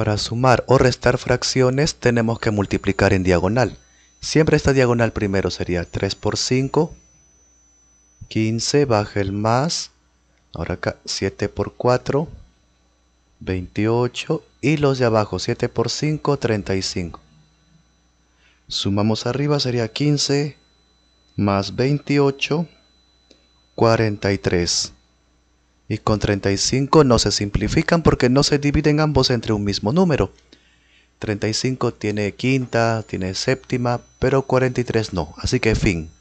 Para sumar o restar fracciones tenemos que multiplicar en diagonal. Siempre esta diagonal primero sería 3 por 5, 15, baja el más, ahora acá 7 por 4, 28 y los de abajo 7 por 5, 35. Sumamos arriba sería 15 más 28, 43 y con 35 no se simplifican porque no se dividen ambos entre un mismo número. 35 tiene quinta, tiene séptima, pero 43 no, así que fin.